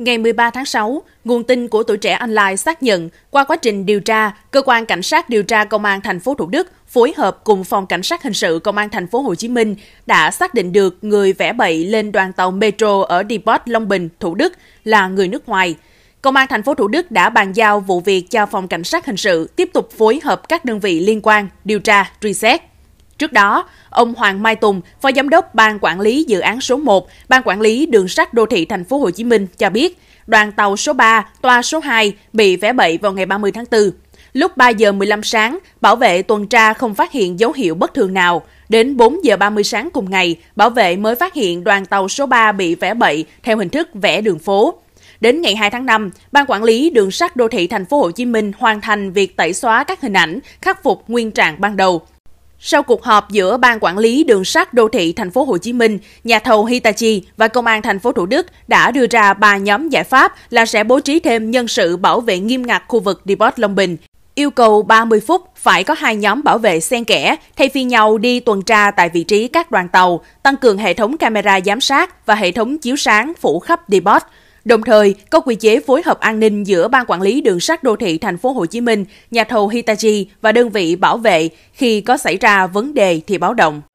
Ngày 13 tháng 6, nguồn tin của tuổi trẻ online xác nhận qua quá trình điều tra, cơ quan cảnh sát điều tra công an thành phố Thủ Đức phối hợp cùng phòng cảnh sát hình sự công an thành phố Hồ Chí Minh đã xác định được người vẽ bậy lên đoàn tàu metro ở Depot Long Bình, Thủ Đức là người nước ngoài. Công an thành phố Thủ Đức đã bàn giao vụ việc cho phòng cảnh sát hình sự tiếp tục phối hợp các đơn vị liên quan điều tra, truy xét. Trước đó, ông Hoàng Mai Tùng, Phó Giám đốc Ban Quản lý Dự án số 1, Ban Quản lý Đường sắt Đô thị Thành phố Hồ Chí Minh cho biết, đoàn tàu số 3, toa số 2 bị vẽ bậy vào ngày 30 tháng 4. Lúc 3 giờ 15 sáng, bảo vệ tuần tra không phát hiện dấu hiệu bất thường nào. Đến 4 giờ 30 sáng cùng ngày, bảo vệ mới phát hiện đoàn tàu số 3 bị vẽ bậy theo hình thức vẽ đường phố. Đến ngày 2 tháng 5, Ban quản lý đường sắt đô thị thành phố Hồ Chí Minh hoàn thành việc tẩy xóa các hình ảnh, khắc phục nguyên trạng ban đầu. Sau cuộc họp giữa Ban Quản lý Đường sắt Đô thị Thành phố Hồ Chí Minh, nhà thầu Hitachi và Công an Thành phố Thủ Đức đã đưa ra ba nhóm giải pháp là sẽ bố trí thêm nhân sự bảo vệ nghiêm ngặt khu vực Depot Long Bình, yêu cầu 30 phút phải có hai nhóm bảo vệ xen kẽ, thay phiên nhau đi tuần tra tại vị trí các đoàn tàu, tăng cường hệ thống camera giám sát và hệ thống chiếu sáng phủ khắp Depot. Đồng thời, có quy chế phối hợp an ninh giữa ban quản lý đường sắt đô thị thành phố Hồ Chí Minh, nhà thầu Hitachi và đơn vị bảo vệ khi có xảy ra vấn đề thì báo động.